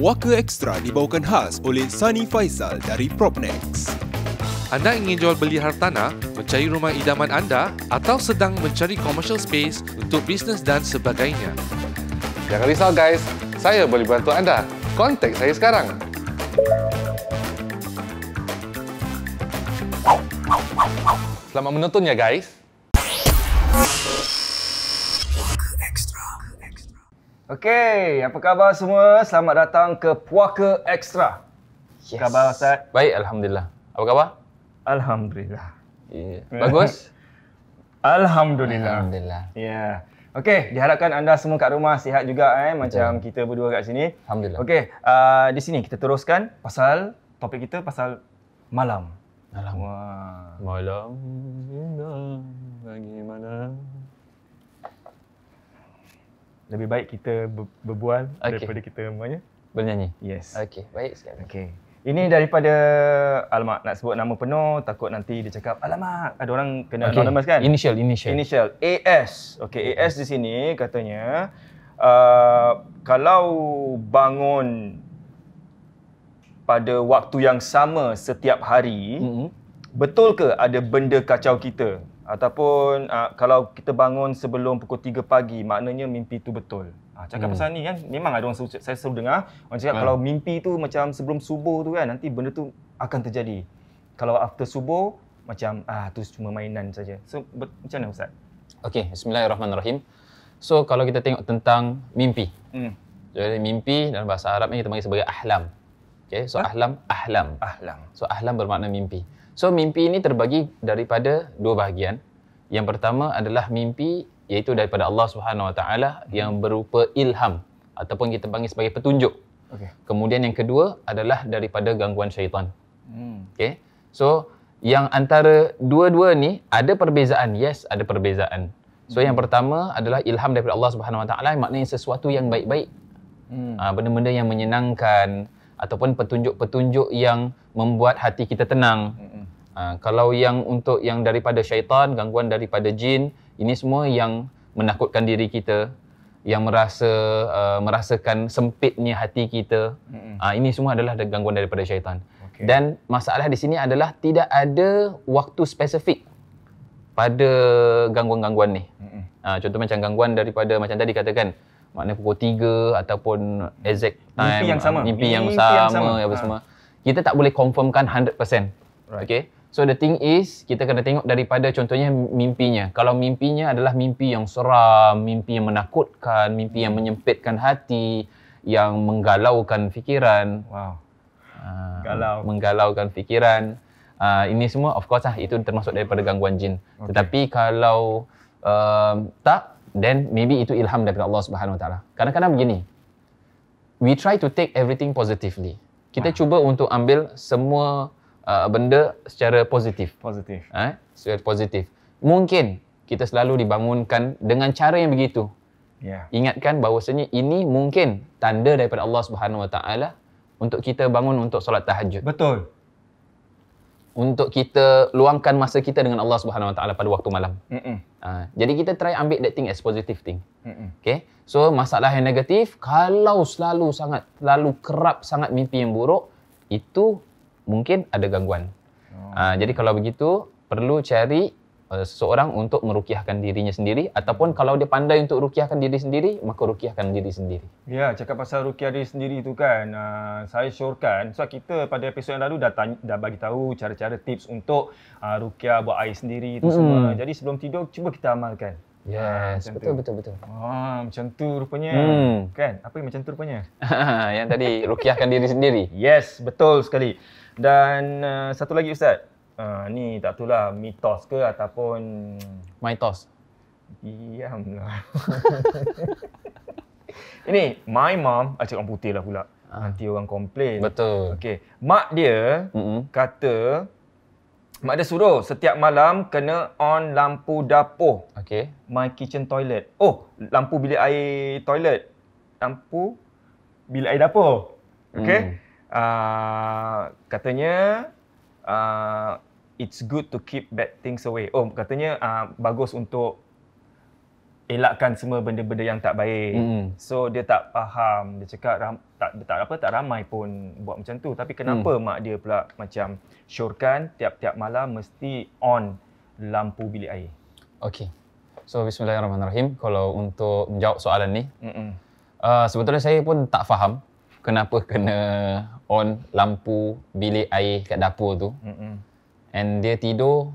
Waka Extra dibawakan khas oleh Sunny Faisal dari Propnex. Anda ingin jual beli hartanah, mencari rumah idaman anda atau sedang mencari commercial space untuk bisnes dan sebagainya? Jangan risau guys, saya boleh bantu anda. Kontak saya sekarang. Selamat menonton ya guys. Okey, apa khabar semua? Selamat datang ke Puaka Extra. Yes. khabar Ustaz? Baik, Alhamdulillah. Apa khabar? Alhamdulillah. Yeah. Bagus? Alhamdulillah. Alhamdulillah. Ya. Yeah. Okey, diharapkan anda semua kat rumah sihat juga eh macam kita berdua kat sini. Alhamdulillah. Okey, uh, di sini kita teruskan pasal topik kita pasal malam. Malam. Wah. Malam. Bagaimana? lebih baik kita berbual okay. daripada kita namanya bernyanyi. Yes. Okey, baik sekali. Okey. Ini daripada alamak nak sebut nama penuh takut nanti dia cakap alamak ada orang kena okay. anonymous kan? Initial initial. Initial AS. Okey, AS di sini katanya uh, kalau bangun pada waktu yang sama setiap hari, mm-hmm. betul ke ada benda kacau kita? ataupun uh, kalau kita bangun sebelum pukul 3 pagi maknanya mimpi tu betul. Ah cakap hmm. pasal ni kan memang ada orang selalu, saya selalu dengar orang cakap hmm. kalau mimpi tu macam sebelum subuh tu kan nanti benda tu akan terjadi. Kalau after subuh macam ah tu cuma mainan saja. So macam mana ustaz? Okey, bismillahirrahmanirrahim. So kalau kita tengok tentang mimpi. Hmm. Jadi mimpi dalam bahasa Arab ni kita panggil sebagai ahlam. Okay, so huh? ahlam ahlam. Ahlam. So ahlam bermakna mimpi. So mimpi ini terbagi daripada dua bahagian. Yang pertama adalah mimpi iaitu daripada Allah Subhanahu Wa Taala yang berupa ilham ataupun kita panggil sebagai petunjuk. Okay. Kemudian yang kedua adalah daripada gangguan syaitan. Hmm. Okay. So yang antara dua-dua ni ada perbezaan. Yes, ada perbezaan. So hmm. yang pertama adalah ilham daripada Allah Subhanahu Wa Taala maknanya sesuatu yang baik-baik. Hmm. Ha, benda-benda yang menyenangkan ataupun petunjuk-petunjuk yang membuat hati kita tenang. Hmm. Uh, kalau yang untuk yang daripada syaitan, gangguan daripada jin, ini semua yang menakutkan diri kita, yang merasa uh, merasakan sempitnya hati kita. Mm-hmm. Uh, ini semua adalah gangguan daripada syaitan. Okay. Dan masalah di sini adalah tidak ada waktu spesifik pada gangguan-gangguan ni. Mm-hmm. Uh, contoh macam gangguan daripada macam tadi katakan makna pukul 3 ataupun exact time mimpi yang sama mimpi yang, mimpi sama, yang sama apa ha. kita tak boleh confirmkan 100% right. okay So the thing is, kita kena tengok daripada contohnya mimpinya. Kalau mimpinya adalah mimpi yang seram, mimpi yang menakutkan, mimpi yang menyempitkan hati, yang menggalaukan fikiran. Wow. Ah, Galau. Uh, menggalaukan fikiran. Uh, ini semua of course lah, itu termasuk daripada gangguan jin. Okay. Tetapi kalau uh, tak, then maybe itu ilham daripada Allah Subhanahu SWT. Kadang-kadang begini, we try to take everything positively. Kita wow. cuba untuk ambil semua uh, benda secara positif. Positif. Eh? Secara positif. Mungkin kita selalu dibangunkan dengan cara yang begitu. Yeah. Ingatkan bahawasanya ini mungkin tanda daripada Allah Subhanahu Wa Taala untuk kita bangun untuk solat tahajud. Betul. Untuk kita luangkan masa kita dengan Allah Subhanahu Wa Taala pada waktu malam. Uh, jadi kita try ambil that thing as positive thing. Mm-mm. Okay. So masalah yang negatif, kalau selalu sangat, selalu kerap sangat mimpi yang buruk, itu mungkin ada gangguan. Oh. Uh, jadi kalau begitu perlu cari uh, seseorang untuk merukiahkan dirinya sendiri ataupun kalau dia pandai untuk rukiahkan diri sendiri maka rukiahkan diri sendiri. Ya, cakap pasal rukiah diri sendiri itu kan uh, saya syorkan so, kita pada episod yang lalu dah tanya, dah bagi tahu cara-cara tips untuk uh, rukiah buat air sendiri itu hmm. semua. Jadi sebelum tidur cuba kita amalkan. Yes, ah, betul, betul betul betul. Ah, macam tu rupanya. Hmm. Kan? Apa yang macam tu rupanya? yang tadi rukiahkan diri sendiri. Yes, betul sekali. Dan uh, satu lagi Ustaz. Uh, ni tak tahu lah mitos ke ataupun... Mitos. Diamlah. Ini, my mom, ah, cakap orang putih lah pula. Ah. Nanti orang komplain. Betul. Okay. Mak dia mm-hmm. kata, mak dia suruh setiap malam kena on lampu dapur. Okay. My kitchen toilet. Oh, lampu bilik air toilet. Lampu bilik air dapur. Okay. Mm uh, katanya uh, it's good to keep bad things away. Oh, katanya uh, bagus untuk elakkan semua benda-benda yang tak baik. Mm. So dia tak faham. Dia cakap ram, tak dia tak apa tak ramai pun buat macam tu. Tapi kenapa mm. mak dia pula macam syorkan tiap-tiap malam mesti on lampu bilik air. Okay. So bismillahirrahmanirrahim kalau untuk menjawab soalan ni. Mm-mm. Uh, sebetulnya saya pun tak faham kenapa kena on lampu bilik air kat dapur tu. Mm-mm. And dia tidur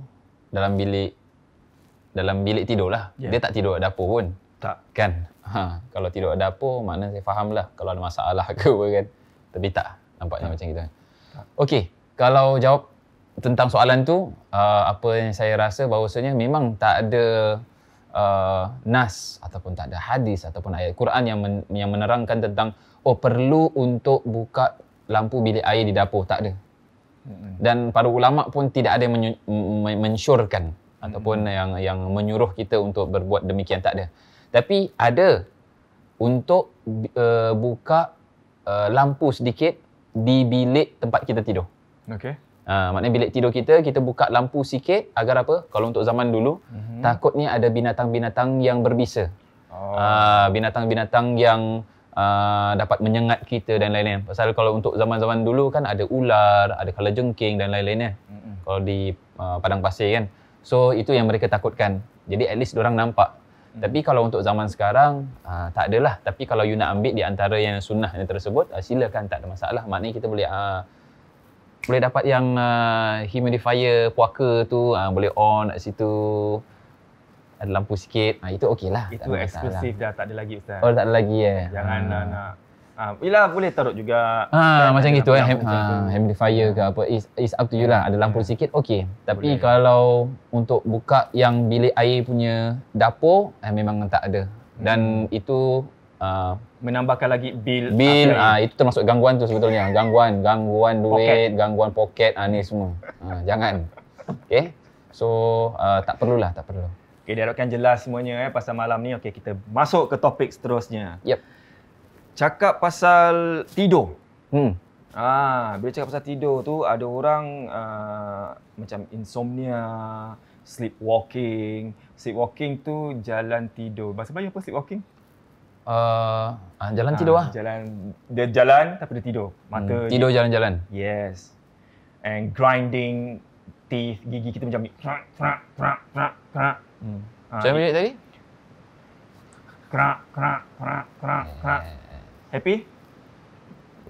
dalam bilik dalam bilik tidur lah. Yeah. Dia tak tidur kat dapur pun. Tak. Kan? Ha, kalau tidur kat dapur, mana saya faham lah. Kalau ada masalah ke apa kan. Tapi tak. Nampaknya tak. macam kita. Tak. Okay. Kalau jawab tentang soalan tu, uh, apa yang saya rasa bahawasanya memang tak ada uh, nas ataupun tak ada hadis ataupun ayat Quran yang, men- yang menerangkan tentang oh perlu untuk buka lampu bilik air di dapur tak ada. Dan para ulama pun tidak ada menyu- mensyurkan hmm. ataupun yang yang menyuruh kita untuk berbuat demikian tak ada. Tapi ada untuk uh, buka uh, lampu sedikit di bilik tempat kita tidur. Okey. Uh, maknanya bilik tidur kita kita buka lampu sikit agar apa? Kalau untuk zaman dulu mm-hmm. takut ni ada binatang-binatang yang berbisa. Oh. Uh, binatang-binatang yang Uh, dapat menyengat kita dan lain-lain. Pasal kalau untuk zaman-zaman dulu kan ada ular, ada kala jengking dan lain-lain Mm-hmm. Kalau di uh, padang pasir kan. So itu yang mereka takutkan. Jadi at least orang nampak. Mm-hmm. Tapi kalau untuk zaman sekarang uh, tak adalah. Tapi kalau you nak ambil di antara yang sunnah yang tersebut uh, silakan tak ada masalah. Maknanya kita boleh uh, boleh dapat yang uh, humidifier puaka tu uh, boleh on kat situ ada lampu sikit. Ha, itu okey lah. Itu eksklusif dah. Tak ada lagi Ustaz. Oh, tak ada lagi eh. Jangan ha. nak. Ha, ila boleh taruh juga. Ha, macam gitu eh. Ha, humidifier ke apa. It's, it's up to you lah. Ada lampu yeah. sikit, okey. Tapi boleh. kalau untuk buka yang bilik air punya dapur, eh, memang tak ada. Dan hmm. itu... Uh, Menambahkan lagi bil. Bil, ha, itu termasuk gangguan tu sebetulnya. Gangguan. Gangguan duit, pocket. gangguan poket, ha, ni semua. Ha, jangan. Okay? So, uh, tak perlulah, tak perlu. Okey, diharapkan jelas semuanya eh pasal malam ni. Okey, kita masuk ke topik seterusnya. Yep. Cakap pasal tidur. Hmm. Ah, bila cakap pasal tidur tu ada orang uh, macam insomnia, sleepwalking. Sleepwalking tu jalan tidur. Bahasa Melayu apa sleepwalking? Uh, ah, jalan ah, tidur ah, lah. Jalan, dia jalan tapi dia tidur. Hmm, Mata hmm, tidur jalan-jalan. Yes. And grinding teeth, gigi kita macam krak, krak, krak, krak, krak. Hmm. Ah, Macam bunyi tadi? Kerak, kerak, kerak, kerak, kerak. Eh, eh, eh. Happy?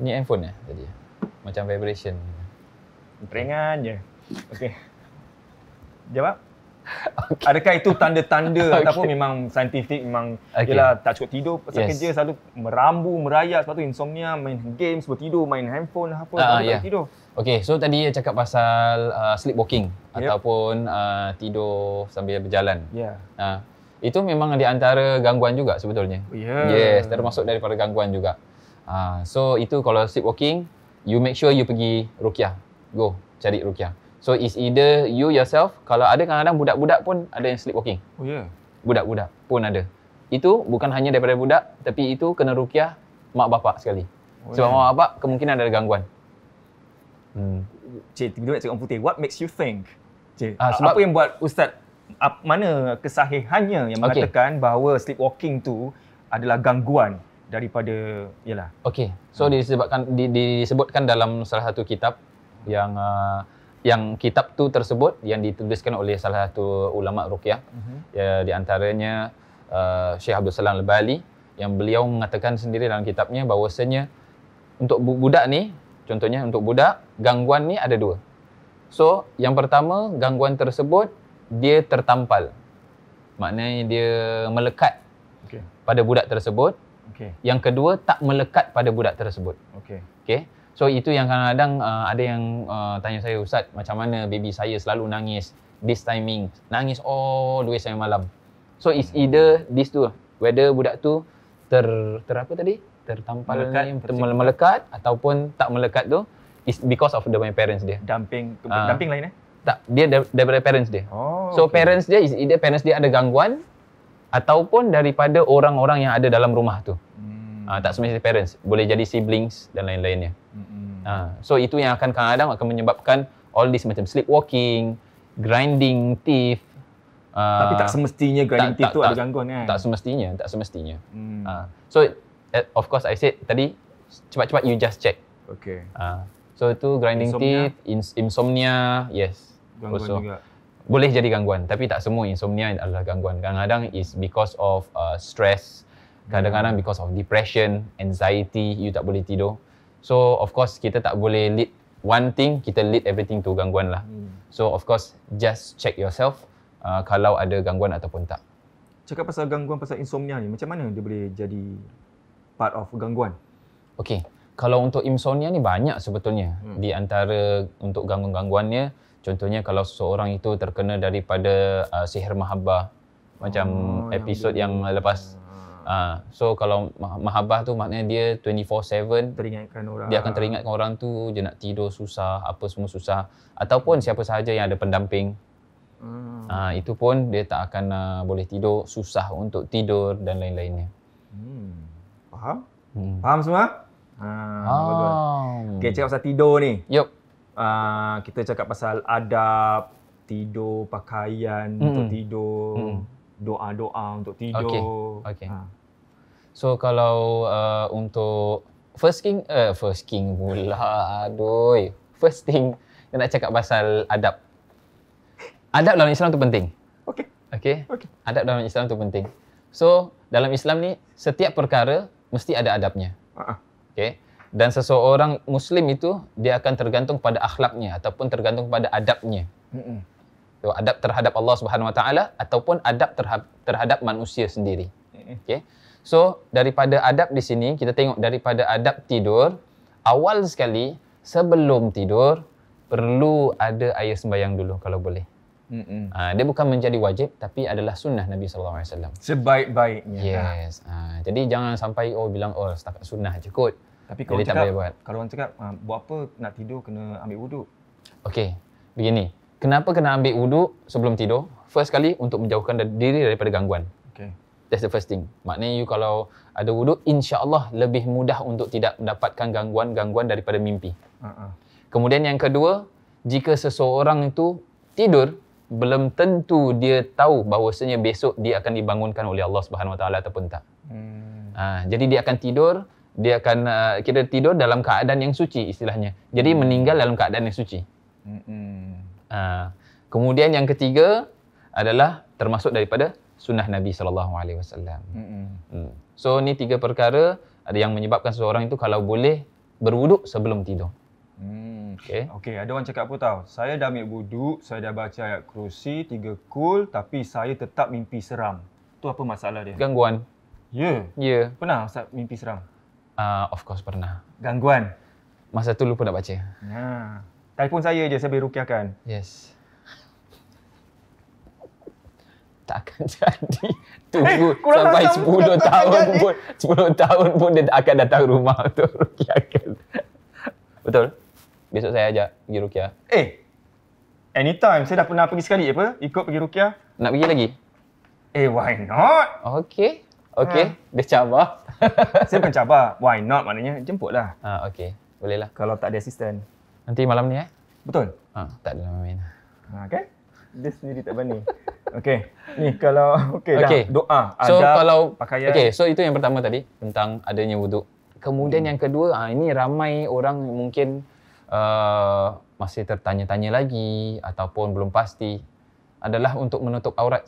Ini handphone ya tadi? Macam vibration. Peringan je. Okay. Jawab. Okay. Adakah itu tanda-tanda okay. ataupun memang saintifik memang okay. ialah tak cukup tidur pasal yes. kerja selalu merambu merayap sebab tu insomnia main games sebab tidur main handphone lah apa uh, tak yeah. Ya. tidur. Okay, so tadi saya cakap pasal uh, sleepwalking yep. ataupun uh, tidur sambil berjalan. Ya. Yeah. Ha, uh, itu memang di antara gangguan juga sebetulnya. Ya. Yeah. Yes, termasuk daripada gangguan juga. Uh, so, itu kalau sleepwalking, you make sure you pergi rukyah. Go, cari rukyah. So, it's either you yourself, kalau ada kadang-kadang budak-budak pun ada yang sleepwalking. Oh, ya. Yeah. Budak-budak pun ada. Itu bukan hanya daripada budak, tapi itu kena rukyah mak bapak sekali. Oh, Sebab yeah. mak bapak kemungkinan ada gangguan. Cik, tiba-tiba nak cakap orang putih. What makes you think? Cik, ah, sebab apa yang buat Ustaz, mana kesahihannya yang mengatakan okay. bahawa sleepwalking tu adalah gangguan daripada, yalah. Okay, so hmm. disebabkan, di, disebutkan dalam salah satu kitab yang uh, yang kitab tu tersebut yang dituliskan oleh salah satu ulama ruqyah uh-huh. ya di antaranya uh, Syekh Abdul Salam Lebali yang beliau mengatakan sendiri dalam kitabnya bahawasanya untuk budak ni Contohnya untuk budak, gangguan ni ada dua. So, yang pertama, gangguan tersebut dia tertampal. Maknanya dia melekat okay. pada budak tersebut. Okay. Yang kedua, tak melekat pada budak tersebut. Okay. Okay. So, itu yang kadang-kadang uh, ada yang uh, tanya saya, Ustaz, macam mana baby saya selalu nangis this timing. Nangis all the way sampai malam. So, it's hmm. either this two. Lah. Whether budak tu ter, ter apa tadi? tertampal melekat, ni tersimpan. melekat ataupun tak melekat tu is because of the my parents dia. damping uh, ah. dumping lain eh? Tak, dia daripada parents dia. Oh, so okay. parents dia is either parents dia ada gangguan ataupun daripada orang-orang yang ada dalam rumah tu. Hmm. Uh, tak semestinya parents, boleh jadi siblings dan lain-lainnya. Hmm. Uh, so itu yang akan kadang-kadang akan menyebabkan all this macam sleepwalking, grinding teeth Uh, Tapi tak semestinya grinding granite itu tak, ada gangguan kan? Tak semestinya, tak semestinya. Hmm. Uh, so Eh, of course I said tadi cepat-cepat you just check. Okay. Ah. Uh, so itu grinding insomnia. teeth, ins- insomnia, yes. Gangguan also. juga. Boleh jadi gangguan, tapi tak semua insomnia adalah gangguan. Kadang-kadang is because of uh, stress, kadang-kadang hmm. because of depression, anxiety, you tak boleh tidur. So of course kita tak boleh lead one thing, kita lead everything to gangguan lah. Hmm. So of course just check yourself uh, kalau ada gangguan ataupun tak. Cakap pasal gangguan pasal insomnia ni, macam mana dia boleh jadi part of gangguan? Okey. Kalau untuk insomnia ni banyak sebetulnya hmm. di antara untuk gangguan-gangguannya contohnya kalau seseorang itu terkena daripada uh, sihir mahabbah macam oh, episod yang, yang lepas uh, so kalau mahabbah tu maknanya dia 24/7 teringatkan orang dia akan teringatkan orang tu je nak tidur susah apa semua susah ataupun siapa sahaja yang ada pendamping hmm. uh, itu pun dia tak akan uh, boleh tidur susah untuk tidur dan lain-lainnya hmm. Faham? Hmm. Faham semua? Ha, ah, bagus. Okay, cakap pasal tidur ni. Yup. Uh, kita cakap pasal adab, tidur, pakaian hmm. untuk tidur, hmm. doa-doa untuk tidur. Okay. okay. Ha. So kalau uh, untuk first king, uh, eh, first king pula, aduh. First thing yang nak cakap pasal adab. Adab dalam Islam tu penting. Okay. Okay. okay. Adab dalam Islam tu penting. So dalam Islam ni setiap perkara mesti ada adabnya. Uh-uh. Okay. Dan seseorang Muslim itu dia akan tergantung pada akhlaknya ataupun tergantung pada adabnya. Uh-uh. So, adab terhadap Allah Subhanahu Wa Taala ataupun adab terhadap terhadap manusia sendiri. Okay. So daripada adab di sini kita tengok daripada adab tidur awal sekali sebelum tidur perlu ada air sembahyang dulu kalau boleh. Mm-hmm. Uh, dia bukan menjadi wajib tapi adalah sunnah Nabi SAW. Sebaik-baiknya. Kan? Yes. Uh, jadi jangan sampai oh bilang oh setakat sunnah je kot. Tapi kalau jadi, orang buat. kalau orang cakap uh, buat apa nak tidur kena ambil wuduk. Okey. Begini. Kenapa kena ambil wuduk sebelum tidur? First kali untuk menjauhkan diri daripada gangguan. Okay. That's the first thing. Maknanya you kalau ada wuduk, Allah lebih mudah untuk tidak mendapatkan gangguan-gangguan daripada mimpi. Uh-uh. Kemudian yang kedua, jika seseorang itu tidur belum tentu dia tahu bahawasanya besok dia akan dibangunkan oleh Allah Subhanahu Wa Taala ataupun tak. Hmm. Uh, jadi dia akan tidur, dia akan uh, kira tidur dalam keadaan yang suci istilahnya. Jadi hmm. meninggal dalam keadaan yang suci. Hmm. Uh, kemudian yang ketiga adalah termasuk daripada sunnah Nabi Sallallahu hmm. Alaihi Wasallam. Hmm. Hmm. So ni tiga perkara ada yang menyebabkan seseorang itu kalau boleh berwuduk sebelum tidur. Okey. Okey, ada orang cakap apa tahu? Saya dah ambil buduk, saya dah baca ayat kerusi, tiga kul, tapi saya tetap mimpi seram. Tu apa masalah dia? Gangguan. Ya. Yeah. Ya. Yeah. Pernah Ustaz mimpi seram? Ah, uh, of course pernah. Gangguan. Masa tu lupa nak baca. Nah. Ya. Yeah. Telefon saya je saya kan. Yes. Eh, tak akan jadi. Tunggu hey, sampai sepuluh tahun, pun, sepuluh tahun pun dia akan datang rumah untuk rukiahkan. Betul? Besok saya ajak pergi Rukia. Eh. Anytime. Saya dah pernah pergi sekali apa? Ikut pergi Rukia. Nak pergi lagi? Eh, why not? Okay. Okay. Ha. Dia cabar. saya bukan cabar. Why not maknanya? Jemputlah. Ha, okay. Bolehlah. Kalau tak ada assistant. Nanti malam ni eh? Betul? Ha, tak ada nama main. Ha, okay. Dia sendiri tak berani. okay. Ni kalau... Okay, okay. Doa. So, adab, kalau, pakaian. Okay. So, itu yang pertama tadi. Tentang adanya wuduk. Kemudian hmm. yang kedua, ha, ini ramai orang mungkin uh, masih tertanya-tanya lagi ataupun belum pasti adalah untuk menutup aurat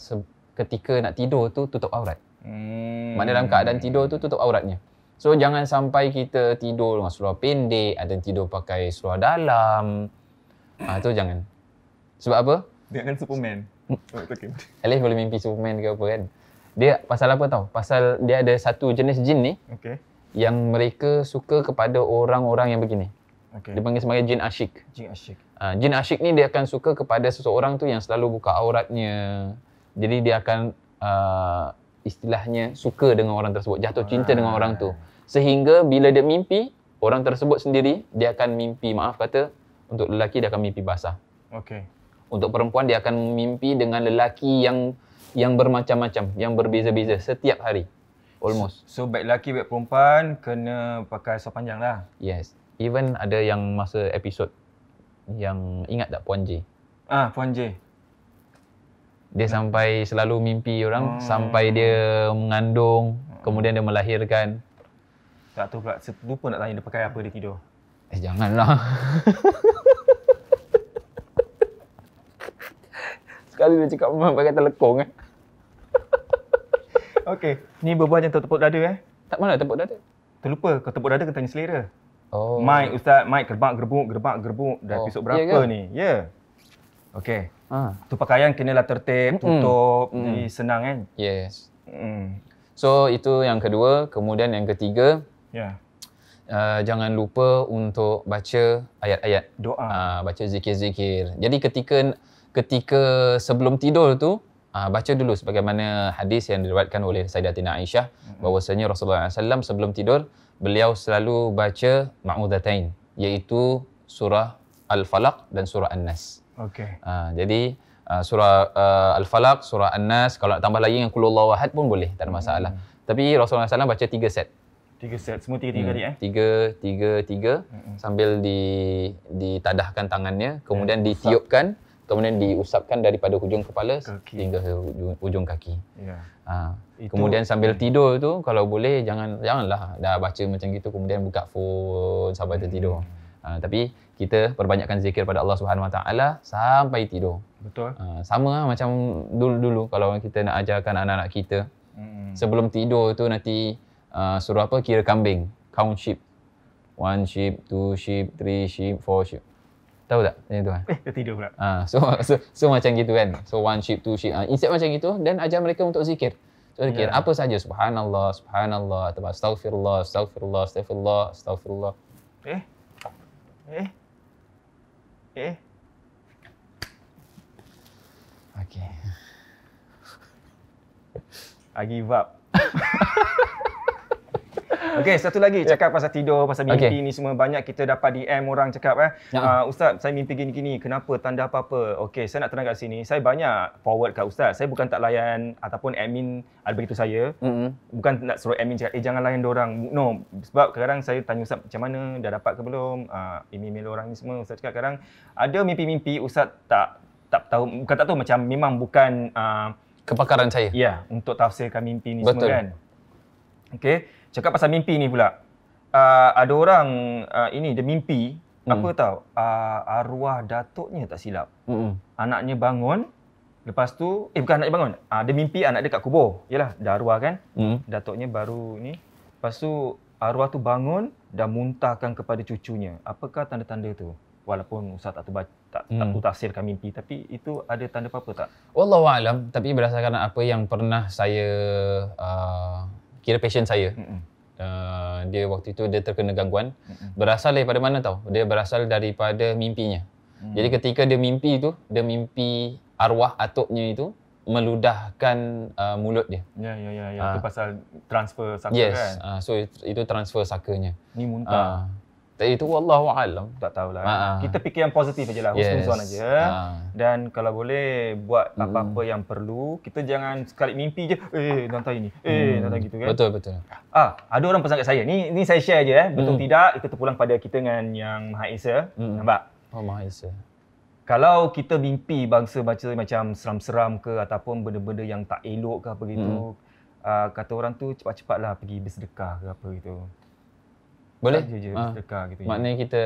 ketika nak tidur tu tutup aurat. Hmm. Mana dalam keadaan tidur tu tutup auratnya. So jangan sampai kita tidur dengan seluar pendek ada tidur pakai seluar dalam. Ah ha, tu jangan. Sebab apa? Dia kan Superman. Okey. Oh, Alif boleh mimpi Superman ke apa kan? Dia pasal apa tahu? Pasal dia ada satu jenis jin ni. Okey. Yang mereka suka kepada orang-orang yang begini. Okay. Dia panggil sebagai jin asyik. Jin asyik. Uh, jin asyik ni dia akan suka kepada seseorang tu yang selalu buka auratnya. Jadi dia akan uh, istilahnya suka dengan orang tersebut, jatuh cinta ah. dengan orang tu. Ah. Sehingga bila dia mimpi, orang tersebut sendiri dia akan mimpi, maaf kata, untuk lelaki dia akan mimpi basah. Okay. Untuk perempuan dia akan mimpi dengan lelaki yang yang bermacam-macam, yang berbeza-beza setiap hari. Almost. So, so baik lelaki baik perempuan kena pakai sopan panjang lah. Yes. Even ada yang masa episod yang ingat tak Puan J? Ah, Puan J. Dia nah. sampai selalu mimpi orang hmm. sampai dia mengandung, hmm. kemudian dia melahirkan. Tak tahu pula, lupa nak tanya dia pakai apa dia tidur. Eh, janganlah. Sekali dia cakap memang pakai telekong eh. Okey, ni berbuat macam tepuk dada eh. Tak mana tepuk dada. Terlupa, kau tepuk dada kena tanya selera. Oh. Mai ustaz, mai gerbak gerbuk, gerbak gerbuk. Dah oh. episod berapa yeah, ya ni? Ya. Yeah. Okey. Ah. Tu pakaian kenalah tertib, tutup, mm. ni senang kan? Yes. Mm. So itu yang kedua, kemudian yang ketiga. Ya. Yeah. Uh, jangan lupa untuk baca ayat-ayat doa. Uh, baca zikir-zikir. Jadi ketika ketika sebelum tidur tu Uh, baca dulu sebagaimana hadis yang diriwayatkan oleh Sayyidatina Aisyah mm bahawasanya Rasulullah SAW sebelum tidur beliau selalu baca ma'udatain iaitu surah Al-Falaq dan surah An-Nas. Okay. Uh, ha, jadi uh, surah uh, Al-Falaq, surah An-Nas, kalau nak tambah lagi dengan Qul Huwallahu Ahad pun boleh, tak ada masalah. Hmm. Tapi Rasulullah SAW baca tiga set. Tiga set, semua tiga-tiga hmm. kali eh? Tiga, tiga, tiga. Hmm. Sambil di, ditadahkan tangannya, kemudian hmm. ditiupkan, kemudian diusapkan daripada hujung kepala kaki. hingga hujung, kaki. Ya. Ha. kemudian sambil tidur tu kalau boleh jangan janganlah dah baca macam gitu kemudian buka phone sampai hmm. tertidur. Ha, tapi kita perbanyakkan zikir pada Allah Subhanahu Wa Taala sampai tidur. Betul. Ha, sama lah macam dulu-dulu kalau kita nak ajarkan anak-anak kita. Hmm. Sebelum tidur tu nanti uh, suruh apa kira kambing, count sheep. One sheep, two sheep, three sheep, four sheep. Tahu tak? Tanya Tuhan. Eh, tertidur pula. Ha, so, so, so, so macam gitu kan. So, one sheep, two sheep. Ha, instead macam gitu, dan ajar mereka untuk zikir. So, zikir yeah. apa saja. Subhanallah, subhanallah, atau astagfirullah, astagfirullah, astagfirullah, astagfirullah. Eh? Eh? Eh? Okay. I give up. Okey, satu lagi ya. cakap yeah. pasal tidur, pasal mimpi okay. ni semua banyak kita dapat DM orang cakap eh. Ya. Uh, ustaz, saya mimpi gini-gini, kenapa tanda apa-apa? Okey, saya nak terang kat sini. Saya banyak forward kat ustaz. Saya bukan tak layan ataupun admin ada begitu saya. Mm-hmm. Bukan nak suruh admin cakap, "Eh jangan layan dia orang." No, sebab sekarang saya tanya ustaz macam mana dah dapat ke belum uh, ah, email orang ni semua. Ustaz cakap kadang ada mimpi-mimpi ustaz tak tak tahu bukan tak tahu macam memang bukan uh, kepakaran saya. Ya, yeah, untuk tafsirkan mimpi ni Betul. semua kan. Okey. Cakap pasal mimpi ni pula. Uh, ada orang uh, ini dia mimpi mm. apa tahu uh, ah, arwah datuknya tak silap. mm Anaknya bangun lepas tu eh bukan anaknya bangun. Uh, dia mimpi anak dia kat kubur. Yalah, dah arwah kan. Mm. Datuknya baru ni. Lepas tu arwah tu bangun dah muntahkan kepada cucunya. Apakah tanda-tanda tu? Walaupun ustaz tak terbaca tak hmm. tak mimpi tapi itu ada tanda apa-apa tak? Wallahu alam tapi berdasarkan apa yang pernah saya uh, kira passion saya. Uh, dia waktu itu dia terkena gangguan. Mm-mm. Berasal daripada mana tahu? Dia berasal daripada mimpinya. Mm. Jadi ketika dia mimpi itu, dia mimpi arwah atuknya itu meludahkan uh, mulut dia. Ya ya ya ya. Ah. Itu pasal transfer saka yes. kan. Yes. Uh, ah, so itu transfer sakanya. Ni muntah. Uh, itu wallahu alam tak tahulah Ma-a. Ha, ha. kita fikir yang positif ajalah husnuzon yes. aja ha. dan kalau boleh buat hmm. apa-apa mm. yang perlu kita jangan sekali mimpi je eh nanti ini eh mm. nanti gitu kan betul betul ah ada orang pesan kat saya ni ni saya share aja. eh betul mm. tidak kita terpulang pada kita dengan yang maha esa mm. nampak oh maha esa kalau kita mimpi bangsa baca macam seram-seram ke ataupun benda-benda yang tak elok ke apa gitu mm. uh, kata orang tu cepat-cepatlah pergi bersedekah ke apa gitu boleh. Saja je, ah. gitu. Maknanya kita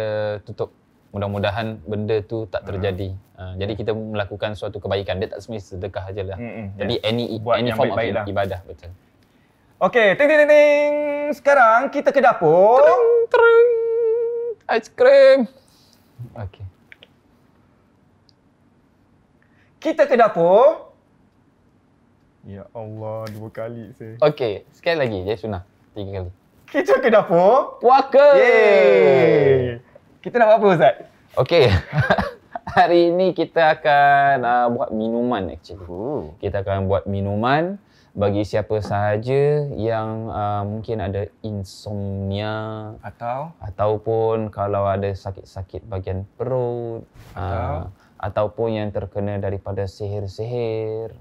tutup mudah-mudahan benda tu tak ah. terjadi. Uh, uh, jadi kita melakukan suatu kebaikan. Dia tak semestinya sedekah sajalah. Mm-hmm, jadi yes. any Buat any form of lah. ibadah betul. Okay, ting ting ting. Sekarang kita ke dapur. Tring, tring. Ice cream. Okay. Kita ke dapur. Ya Allah, dua kali saya. Okay, sekali lagi je ya, sunah. Tiga kali. Kita ke dapur? Puaka! Kita nak buat apa Ustaz? Okay. Hari ini kita akan uh, buat minuman actually. Ooh. Kita akan buat minuman bagi siapa sahaja yang uh, mungkin ada insomnia atau ataupun kalau ada sakit-sakit bagian perut uh, atau uh, ataupun yang terkena daripada sihir-sihir.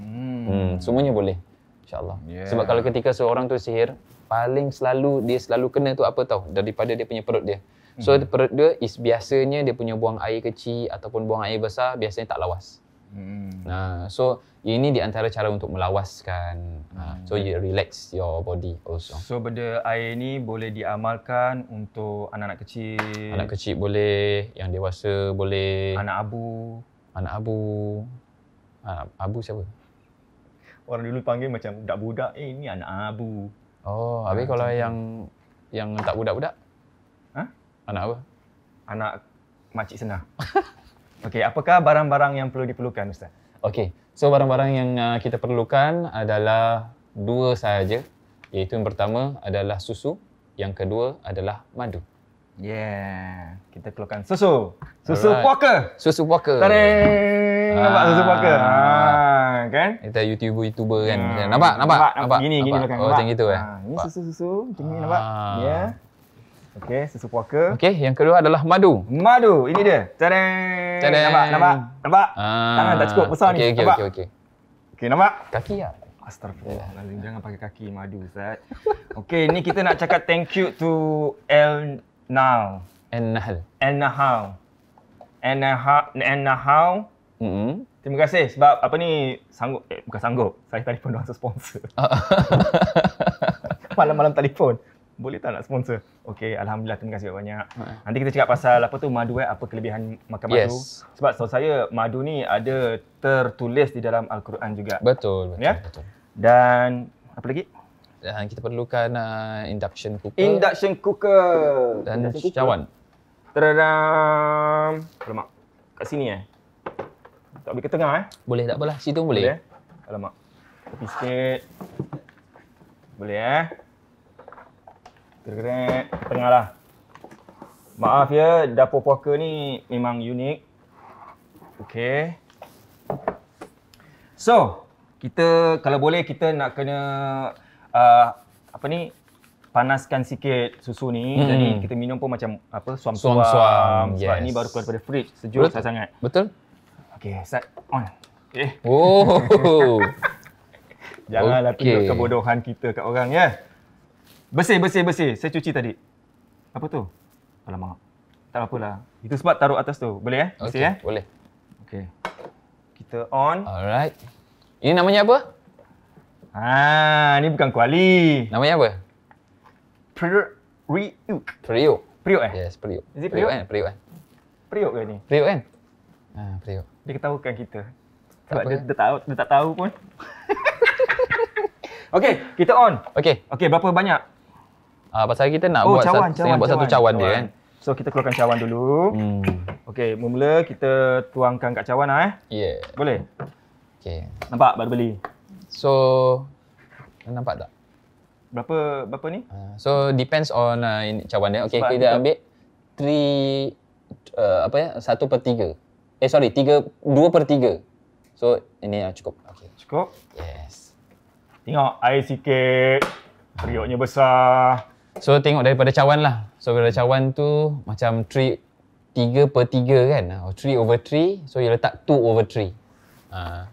Hmm. hmm semuanya boleh. InsyaAllah. Yeah. Sebab kalau ketika seorang tu sihir, paling selalu dia selalu kena tu apa tahu daripada dia punya perut dia. So hmm. perut dia is biasanya dia punya buang air kecil ataupun buang air besar biasanya tak lawas. Hmm. Nah, so ini di antara cara untuk melawaskan. Hmm. So you relax your body also. So benda air ni boleh diamalkan untuk anak-anak kecil. Anak kecil boleh, yang dewasa boleh. Anak abu. Anak abu. Anak abu siapa? Orang dulu panggil macam budak-budak, eh ni anak abu. Oh, ah, habis kalau cinta. yang yang tak budak-budak? Ha? Anak apa? Anak makcik senah. Okey, apakah barang-barang yang perlu diperlukan ustaz? Okey. So barang-barang yang uh, kita perlukan adalah dua sahaja, iaitu yang pertama adalah susu, yang kedua adalah madu. Hmm. Yeah. Kita keluarkan susu. Susu Alright. puaka. Susu puaka. Tadi. Nampak ah. susu puaka. ah. kan? Kita YouTuber YouTuber kan. Hmm. Nampak, nampak, nampak. nampak. nampak. Gini, nampak. gini belakang. Oh, macam gitu eh. Ah. Ini susu-susu, macam ni ah. nampak. Ya. Yeah. Okey, susu puaka. Okey, yang kedua adalah madu. Madu, ini dia. Tadi. Tadi. Nampak, nampak. Nampak. Ah. Tangan tak cukup besar okay, ni. Okey, okey, okey. Okey, nampak. Kaki ya. Ah. Astagfirullahalazim. Jangan pakai kaki madu, Ustaz. Okay, ni kita nak cakap thank you to El Nahl. An-Nahl. An-Nahl. An-Nahl. Mm-hmm. Terima kasih sebab apa ni sanggup eh, bukan sanggup. Saya telefon dia sponsor. Malam-malam telefon. Boleh tak nak sponsor? Okey, alhamdulillah terima kasih banyak. Ha. Nanti kita cakap pasal apa tu madu eh, apa kelebihan makan yes. madu. Sebab so saya madu ni ada tertulis di dalam al-Quran juga. Betul, betul. Ya. Betul. Dan apa lagi? dan eh, kita perlukan uh, induction cooker. Induction cooker. Dan cawan. Teradam. Alamak. Kat sini eh. Tak boleh ke tengah eh. Boleh tak apalah. Situ boleh. boleh. Eh? Alamak. sikit. Boleh eh. Gerak-gerak. Tengah lah. Maaf ya. Dapur puaka ni memang unik. Okay. So, kita kalau boleh kita nak kena uh, apa ni panaskan sikit susu ni hmm. jadi kita minum pun macam apa suam-suam yes. sebab ni baru keluar pada fridge sejuk betul. sangat betul okey set on eh oh janganlah okay. tunjuk kebodohan kita kat orang ya bersih bersih bersih saya cuci tadi apa tu alamak tak apalah itu sebab taruh atas tu boleh eh bersih okay. eh boleh okey kita on alright ini namanya apa Ah, ni bukan Kuali. Namanya apa? Priuk. Priuk. Priuk eh? Yes, Priuk. Ini it Priuk? Priuk kan? Eh? Priuk kan? Eh? Priuk ke ni? Priuk kan? Ha, ah, Priuk. Dia ketahukan kita. Sebab dia, dia, tahu, dia tak tahu pun. okay, kita on. Okay. Okay, berapa banyak? Uh, pasal kita nak oh, buat, cawan, satu, cawan, buat cawan, satu cawan, cawan dia kan. So, kita keluarkan cawan dulu. Hmm. Okay, mula-mula kita tuangkan kat cawan lah eh. Yeah. Boleh? Okay. Nampak? Baru beli. So nampak tak? Berapa berapa ni? Ah, so depends on uh, ini cawan dia. Okey, kita ambil 3 uh, apa ya? 1 per 3. Eh sorry, 3 2 per 3. So ini uh, cukup. Okey. Cukup. Yes. Tengok air sikit. Periuknya besar. So tengok daripada cawan lah. So bila cawan tu macam 3 tiga per 3 kan. Oh, three over three. So you letak two over three. Uh.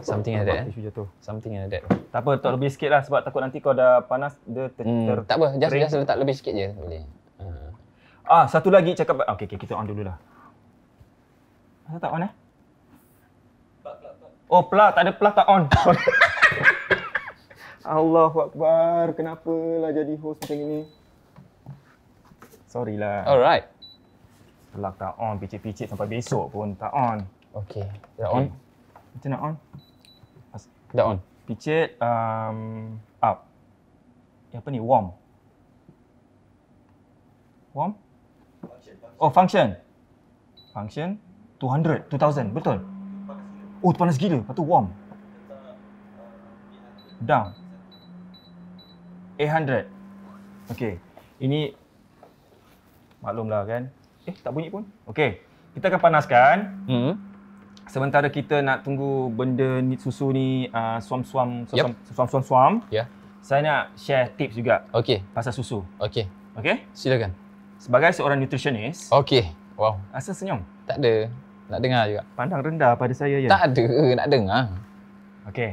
Something like that. Eh? Tisu jatuh. Something like that. Tak apa, tak lebih sikit lah sebab takut nanti kau dah panas, dia ter... Hmm, ter- tak apa, just, just letak lebih sikit je. Boleh. Uh. Ah, satu lagi cakap... Okay, okay kita on dulu lah. tak on eh? Oh, plug. Tak ada plug, tak on. Allahuakbar. Kenapa lah jadi host macam ini? Sorry lah. Alright. Plug tak on. Picit-picit sampai besok pun tak on. Okay. Dah on? Kita nak on. As- dah on. Picit um, up. Eh, apa ni? Warm. Warm? Oh, function. Function. 200, 2000. Betul? Panas gila. Oh, panas gila. Lepas tu warm. Down. 800. Okay. Ini maklumlah kan. Eh, tak bunyi pun. Okay. Kita akan panaskan. Hmm sementara kita nak tunggu benda ni susu ni suam-suam uh, suam-suam suam. Ya. Yeah. Saya nak share tips juga. Okey. Pasal susu. Okey. Okey. Silakan. Sebagai seorang nutritionist. Okey. Wow. Asal senyum. Tak ada. Nak dengar juga. Pandang rendah pada saya ya. Tak ada, nak dengar. Okey.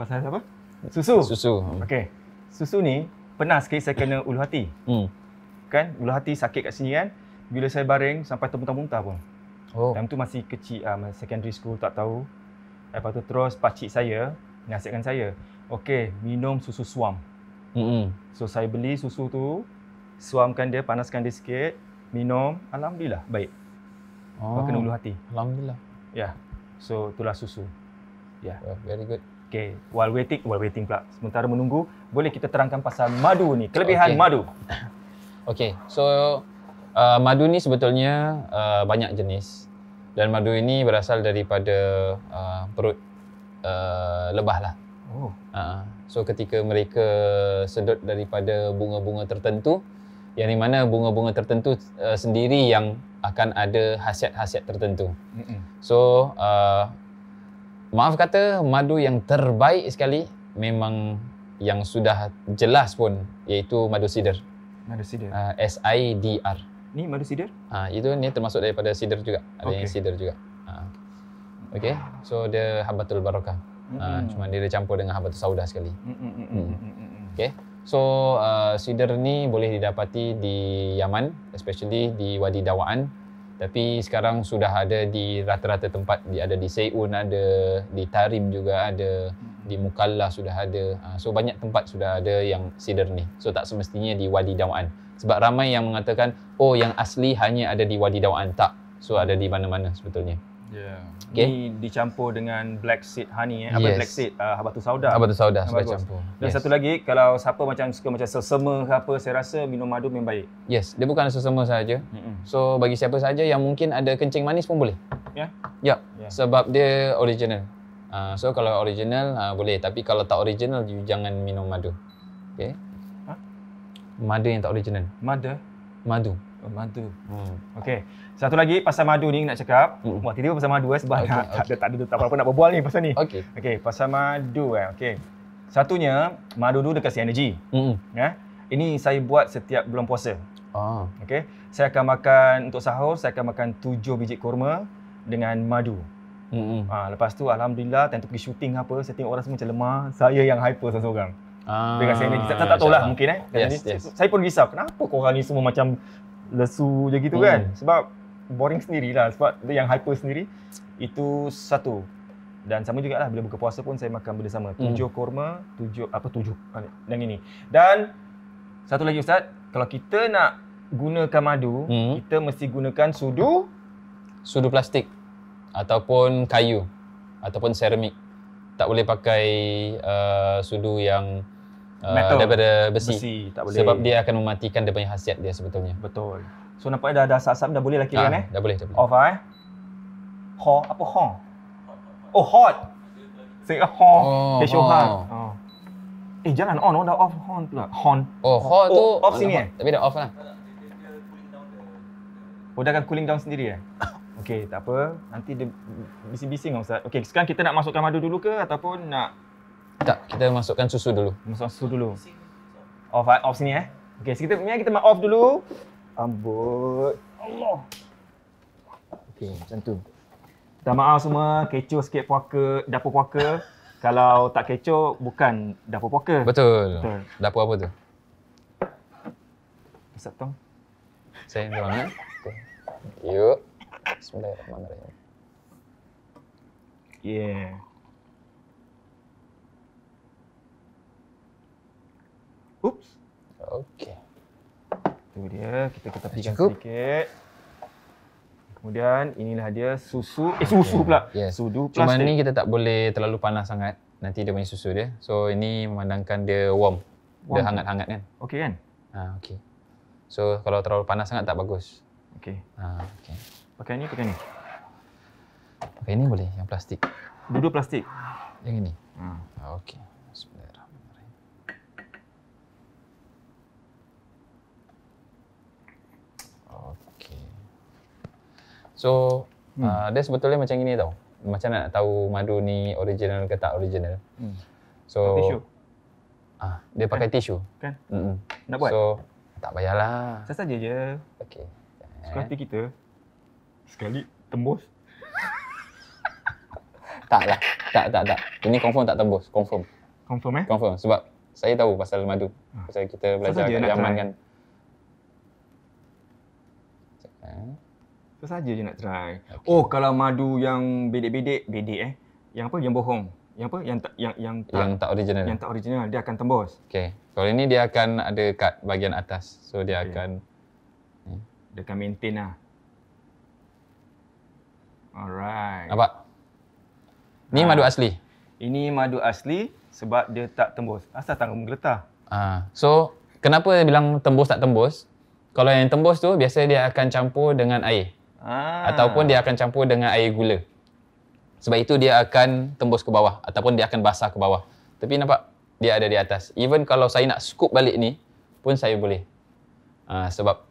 Pasal apa? Susu. Susu. Okey. Susu ni pernah sekali saya kena ulu hati. Hmm. Kan? Ulu hati sakit kat sini kan? Bila saya baring sampai termuntah-muntah pun. Oh. Time tu masih kecil, um, secondary school tak tahu. Lepas tu terus pakcik saya nasihatkan saya, okey minum susu suam. Mm-hmm. So saya beli susu tu, suamkan dia, panaskan dia sikit, minum, Alhamdulillah baik. Oh. Kau kena ulu hati. Oh, Alhamdulillah. Ya, yeah. so itulah susu. Ya. Yeah. Well, very good. Okay, while waiting, while waiting pula. Sementara menunggu, boleh kita terangkan pasal madu ni, kelebihan okay. madu. okay, so uh, madu ni sebetulnya uh, banyak jenis dan madu ini berasal daripada uh, perut uh, lebah lah. Oh. Uh, so ketika mereka sedut daripada bunga-bunga tertentu, yang di mana bunga-bunga tertentu uh, sendiri yang akan ada hasiat-hasiat tertentu. Mm-mm. So uh, maaf kata madu yang terbaik sekali memang yang sudah jelas pun iaitu madu sider. Madu sider. Uh, S I D R. Ni madu sidir? Ah, ha, itu ni termasuk daripada sidir juga. Ada okay. yang sidir juga. Ah. Ha. Okey. So dia habatul barakah. Ha, mm-hmm. Ah, cuma dia campur dengan habatul saudah sekali. Mm-hmm. Mm. Okey. So uh, sidir ni boleh didapati di Yaman, especially di Wadi Dawaan. Tapi sekarang sudah ada di rata-rata tempat. Di, ada di Seiun, ada di Tarim juga ada. Di Mukalla sudah ada. Uh, so banyak tempat sudah ada yang sidir ni. So tak semestinya di Wadi Dawaan. Sebab ramai yang mengatakan, oh yang asli hanya ada di Wadi Dawaan. Tak. So ada di mana-mana sebetulnya. Yeah. Okay. Ini dicampur dengan black seed honey. Eh. Apa yes. black seed? Uh, habatu sauda. Habatu sauda. Sebab campur. Dan yes. satu lagi, kalau siapa macam suka macam sesama ke apa, saya rasa minum madu memang baik. Yes. Dia bukan sesama saja. Mm-mm. So bagi siapa saja yang mungkin ada kencing manis pun boleh. Ya. Yeah. Ya. Yeah. Yeah. Sebab dia original. Uh, so kalau original uh, boleh. Tapi kalau tak original, jangan minum madu. Okay madu yang tak original. Madu? Madu. Oh, madu. Hmm. Okey. Satu lagi pasal madu ni nak cakap. Hmm. Wah, tiba-tiba pasal madu eh sebab okay, nak, okay. tak ada tak ada tak apa-apa nak berbual ni pasal ni. Okey. Okey, pasal madu eh. Okey. Satunya, madu tu dekat si energy. Hmm. Ya. Ini saya buat setiap bulan puasa. Ah. Okey. Saya akan makan untuk sahur, saya akan makan tujuh biji kurma dengan madu. Hmm. Ha, lepas tu alhamdulillah tentu pergi syuting apa, saya tengok orang semua macam lemah, saya yang hyper seorang-seorang. Ah, dengan saya ni. Tak, tahu lah mungkin eh. Yes, yes. Saya pun risau. Kenapa kau orang ni semua macam lesu je gitu hmm. kan? Sebab boring sendirilah. Sebab yang hyper sendiri itu satu. Dan sama jugalah bila buka puasa pun saya makan benda sama. Hmm. Tujuh hmm. korma, tujuh apa tujuh dan ini. Dan satu lagi ustaz, kalau kita nak gunakan madu, hmm. kita mesti gunakan sudu sudu plastik ataupun kayu ataupun seramik tak boleh pakai uh, sudu yang uh, daripada besi, besi tak boleh. sebab dia akan mematikan dia punya khasiat dia sebetulnya. Betul. So nampaknya dah ada asap-asap dah boleh lagi ha, ah, kan, eh? Dah boleh, dah boleh. Off ah, eh. Ho, apa ho? Oh hot. Say a oh, ho. Oh, dia show ha. Eh jangan on, oh, dah off horn pula. Horn. Oh, ho oh, tu. Off sini eh. Tapi dah off lah. Oh, dah akan cooling down sendiri eh? Okey, tak apa. Nanti dia bising-bising Ustaz. Okey, sekarang kita nak masukkan madu dulu ke ataupun nak tak, kita masukkan susu dulu. Masukkan susu dulu. Off ah, off sini eh. Okey, kita mia kita off dulu. Ambut. Allah. Okey, macam tu. Minta maaf semua, kecoh sikit puaka, dapur puaka. Kalau tak kecoh, bukan dapur puaka. Betul. Betul. Dapur apa tu? Masak tong. Saya yang doang. Eh? Yuk. Bismillahirrahmanirrahim. Yeah. Oops. Okay. Itu dia. Kita kita pijak sedikit. Kemudian inilah dia susu. Eh susu okay. pula. Yes. Sudu Cuma ni kita tak boleh terlalu panas sangat. Nanti dia punya susu dia. So ini memandangkan dia warm. warm. Dia hangat-hangat kan. Okay kan? Ha, okay. So kalau terlalu panas sangat tak bagus. Okay. Ha, okay. Pakai ni, pakai ni. Pakai ni boleh, yang plastik. Dua-dua plastik? Yang ini? Hmm. Ah, okey. So, hmm. uh, dia sebetulnya macam ini tau. Macam nak tahu madu ni original ke tak original. Hmm. So, tisu. uh, dia pakai kan? tisu. Kan? Mm-mm. Nak buat? So, tak payahlah. Saya saja je. Okey. Sekuriti kita Sekali tembus. tak lah. Tak, tak, tak. Ini confirm tak tembus. Confirm. Confirm eh? Confirm. Sebab saya tahu pasal madu. Ah. Pasal kita belajar kat Yaman kan. Itu saja je nak try. Okay. Oh, kalau madu yang bedek-bedek, bedek eh. Yang apa? Yang bohong. Yang apa? Yang tak yang yang tak, yang tak original. Yang tak original dia akan tembus. Okey. Kalau ini dia akan ada kat bahagian atas. So dia okay. akan dia akan maintain lah. Alright. Nampak? Ni ha. madu asli. Ini madu asli sebab dia tak tembus. Asal tangan menggeletar. Ha. Ah, so, kenapa bilang tembus tak tembus? Kalau yang tembus tu, biasa dia akan campur dengan air. Ha. Ataupun dia akan campur dengan air gula. Sebab itu dia akan tembus ke bawah. Ataupun dia akan basah ke bawah. Tapi nampak? Dia ada di atas. Even kalau saya nak scoop balik ni, pun saya boleh. Ha, sebab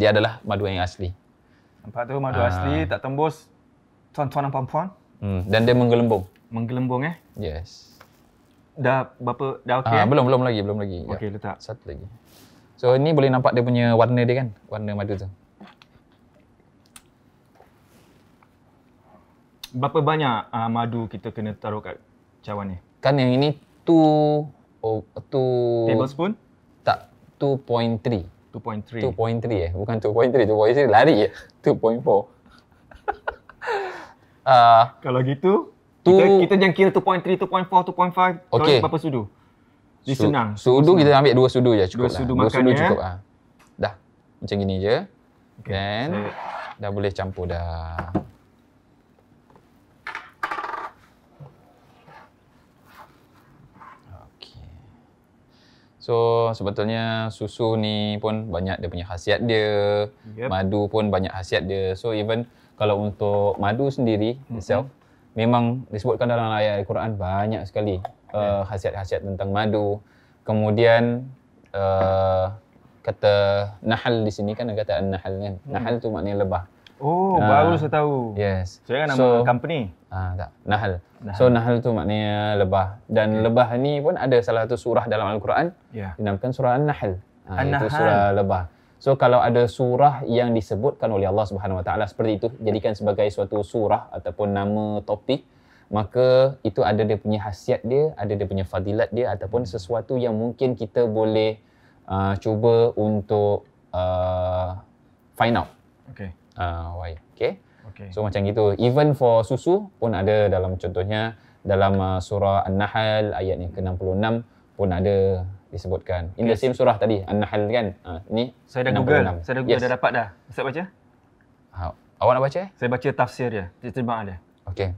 dia adalah madu yang asli. Nampak tu madu ha. asli, tak tembus tuan-tuan dan puan-puan. Hmm. Dan dia menggelembung. Menggelembung eh? Yes. Dah berapa? Dah okey? Ah, eh? Belum, belum lagi. Belum lagi. Ya. Okey, ya. letak. Satu lagi. So, ni boleh nampak dia punya warna dia kan? Warna madu tu. Berapa banyak uh, madu kita kena taruh kat cawan ni? Kan yang ini 2... Oh, 2... Tablespoon? Tak. 2.3. 2.3. 2.3 eh. Bukan 2.3. 2.3 lari je. Eh? 2.4. Uh, kalau gitu, two, kita, kita jangan kira 2.3, 2.4, 2.5. Okay. Berapa sudu? Dia Su, senang. Sudu senang. kita ambil dua sudu je cukup. Dua lah. sudu, lah. dua sudu cukup. Ha. Dah. Macam gini je. Okay. Then, so, dah boleh campur dah. So sebetulnya susu ni pun banyak dia punya khasiat dia. Yep. Madu pun banyak khasiat dia. So even kalau untuk madu sendiri mm-hmm. itself mhm. memang disebutkan dalam ayat al-Quran banyak sekali ya. eh, khasiat hasiat-hasiat tentang madu kemudian uh, kata nahal di sini kan kata nahal kan mm. nahal tu maknanya lebah Oh, uh, baru saya tahu. Yes. Saya so, kan nama so, company. Ah, uh, tak. Nahal. Nahal. So Nahal tu maknanya lebah dan okay. Ya. lebah ni pun ada salah satu surah dalam Al-Quran yeah. dinamakan surah An-Nahl. Uh, ah, An-Nahl. Itu surah lebah. So kalau ada surah yang disebutkan oleh Allah Subhanahu Wa Taala seperti itu jadikan sebagai suatu surah ataupun nama topik maka itu ada dia punya hasiat dia, ada dia punya fadilat dia ataupun sesuatu yang mungkin kita boleh uh, cuba untuk uh, find out. Okay. Uh, why? Okay. Okay. So macam gitu. Even for susu pun ada dalam contohnya dalam uh, surah An-Nahl ayat yang ke-66 pun ada disebutkan. In yes. the same surah tadi, An-Nahl kan. Ha, ni saya dah 66. Google. Saya dah Google yes. dah dapat dah. Ustaz baca? Ha, awak nak baca eh? Saya baca tafsir dia, terjemahan dia. Okey.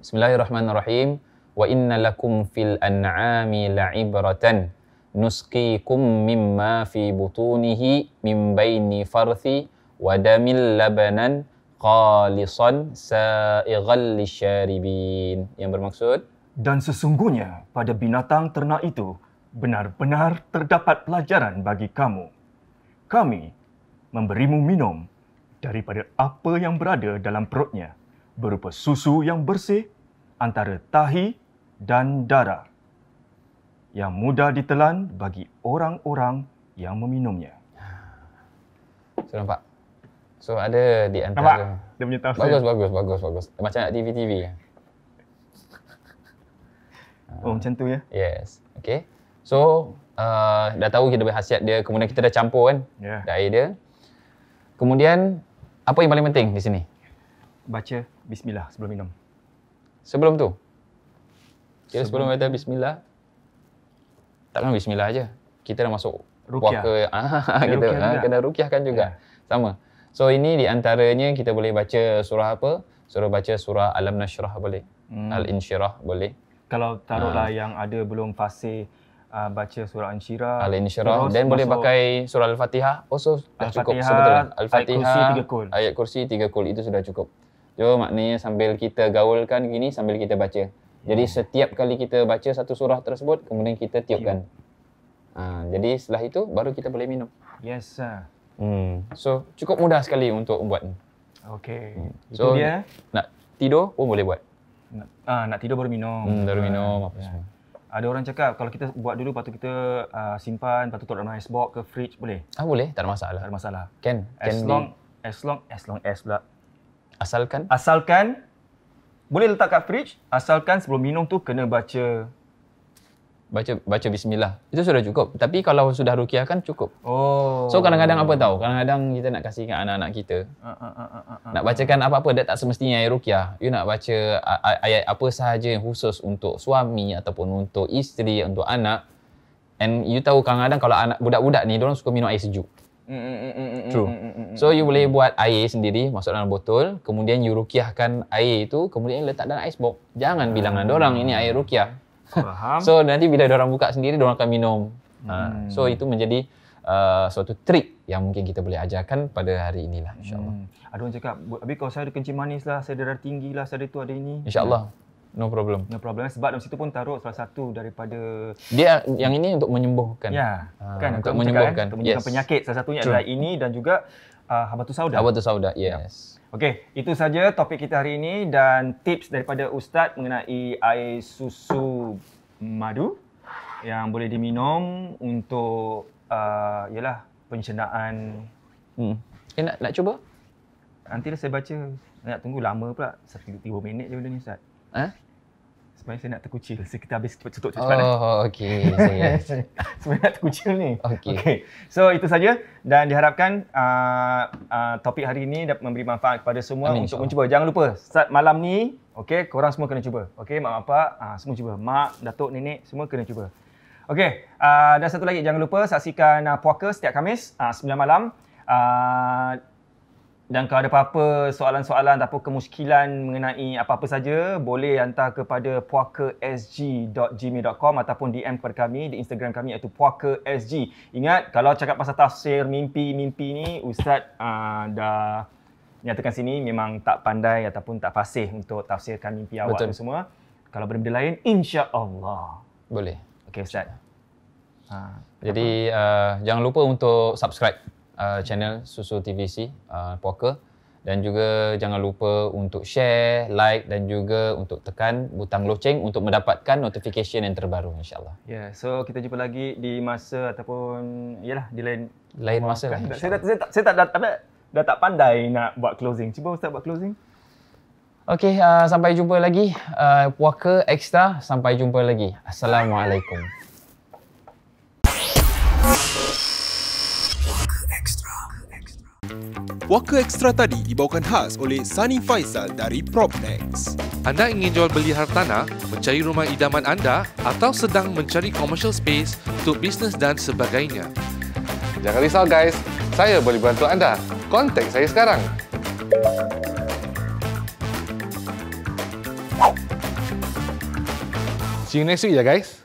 Bismillahirrahmanirrahim. Wa inna lakum fil an'ami la'ibratan. Nusqikum mimma fi butunihi min baini farthi wa damil labanan qalisan sa'igal lisharibin. Yang bermaksud? Dan sesungguhnya pada binatang ternak itu, benar-benar terdapat pelajaran bagi kamu. Kami memberimu minum daripada apa yang berada dalam perutnya berupa susu yang bersih antara tahi dan darah yang mudah ditelan bagi orang-orang yang meminumnya. So, nampak? So, ada di antara... Nampak? Dia punya tafsir. Bagus, bagus, bagus, bagus. Macam nak TV-TV. Oh, uh, macam tu ya? Yes. Okay. So, uh, dah tahu kita berhasiat dia. Kemudian kita dah campur kan yeah. Ya. air dia. Kemudian, apa yang paling penting di sini? Baca bismillah sebelum minum. Sebelum tu? Kira sebelum, kita bismillah. Takkan bismillah aja. Kita dah masuk rukyah. Ke, kita rukyah ha, kena rukyahkan juga. Yeah. Sama. So ini di antaranya kita boleh baca surah apa? Surah baca surah Alam Nasyrah boleh. Hmm. Al-Insyirah boleh. Kalau taruhlah ha. yang ada belum fasih uh, baca surah anshirah, Al-Insyirah. Dan boleh pakai surah Al-Fatihah. Oh, also, dah cukup sebetulnya. Al-Fatihah, lah. ayat kursi tiga kul. Ayat kursi tiga kul. Itu sudah cukup. Jo maknanya sambil kita gaulkan gini, sambil kita baca. Jadi, hmm. setiap kali kita baca satu surah tersebut, kemudian kita tiupkan. Ya. Ha, jadi, setelah itu, baru kita boleh minum. Yes, sir. Hmm. So, cukup mudah sekali untuk buat. Okay. Hmm. So, itu dia. nak tidur pun boleh buat. Ah nak tidur baru minum. Hmm, baru minum, apa ya. semua. Yeah. Ada orang cakap kalau kita buat dulu patut kita uh, simpan, patut taruh dalam icebox ke fridge boleh. Ah boleh, tak ada masalah. Tak ada masalah. Ken? as can long be. as long as long as pula. Asalkan Asalkan boleh letak kat fridge, asalkan sebelum minum tu kena baca baca baca bismillah. Itu sudah cukup. Tapi kalau sudah rukiah kan cukup. Oh. So kadang-kadang apa tahu? Kadang-kadang kita nak kasih kat anak-anak kita. Uh, uh, uh, uh, uh, nak bacakan apa-apa dia tak semestinya ayat rukiah. You nak baca ayat apa sahaja yang khusus untuk suami ataupun untuk isteri, untuk anak. And you tahu kadang-kadang kalau anak budak-budak ni orang suka minum air sejuk. Mm, mm, mm, True. So you boleh buat air sendiri masuk dalam botol, kemudian you rukiahkan air itu, kemudian letak dalam ice box. Jangan bilang dengan orang ini air rukiah. Faham. so nanti bila orang buka sendiri, orang akan minum. Hmm. Ah, so itu menjadi uh, suatu trik yang mungkin kita boleh ajarkan pada hari inilah insyaAllah. Hmm. Ada orang cakap, tapi kalau saya ada kencing manis lah, saya ada darah tinggi lah, saya ada tu ada ini. InsyaAllah. No problem. No problem. Sebab dalam situ pun taruh salah satu daripada... Dia yang ini untuk menyembuhkan. Ya. Yeah. Uh, kan, untuk menyembuhkan. Cakap, menyembuhkan yes. penyakit. Salah satunya True. adalah ini dan juga uh, ah, Habatus Sauda. Habatus Sauda, ya. yes. Okey, itu saja topik kita hari ini dan tips daripada Ustaz mengenai air susu madu yang boleh diminum untuk uh, yalah pencernaan. Hmm. Eh, nak, nak cuba? Nanti lah saya baca. Nak tunggu lama pula. Satu tiga minit je benda ni Ustaz. Ha? Sebenarnya saya nak terkucil. So, kita habis cepat cepat cepat. Oh, okey. Sebenarnya nak terkucil ni. Okey. Okay. So, itu saja. Dan diharapkan uh, uh, topik hari ini dapat memberi manfaat kepada semua Amin. untuk mencuba. Jangan lupa, start malam ni, okay, korang semua kena cuba. Okay, mak bapak, uh, semua cuba. Mak, datuk, nenek, semua kena cuba. Okay, uh, dan satu lagi. Jangan lupa saksikan uh, puaka setiap Kamis, uh, 9 malam. Uh, dan kalau ada apa-apa soalan-soalan atau kemuskilan mengenai apa-apa saja, boleh hantar kepada puakasg.gmail.com ataupun DM kepada kami di Instagram kami iaitu puakasg. Ingat, kalau cakap pasal tafsir mimpi-mimpi ni, Ustaz uh, dah nyatakan sini memang tak pandai ataupun tak fasih untuk tafsirkan mimpi awak Betul. semua. Kalau benda-benda lain, insya Allah. Boleh. Okey Ustaz. Ha, Jadi, uh, jangan lupa untuk subscribe uh, channel Susu TVC uh, Poker dan juga jangan lupa untuk share, like dan juga untuk tekan butang loceng untuk mendapatkan notifikasi yang terbaru insyaAllah. Ya, yeah, so kita jumpa lagi di masa ataupun yalah di lain lain masa lah. Saya tak, saya tak, saya tak, dah, tak, dah tak pandai nak buat closing. Cuba Ustaz buat closing. Okey, uh, sampai jumpa lagi. Uh, Puaka Extra, sampai jumpa lagi. Assalamualaikum. Waka ekstra tadi dibawakan khas oleh Sunny Faisal dari Propnex. Anda ingin jual beli hartanah, mencari rumah idaman anda atau sedang mencari commercial space untuk bisnes dan sebagainya? Jangan risau guys, saya boleh bantu anda. Kontak saya sekarang. See you next week ya guys.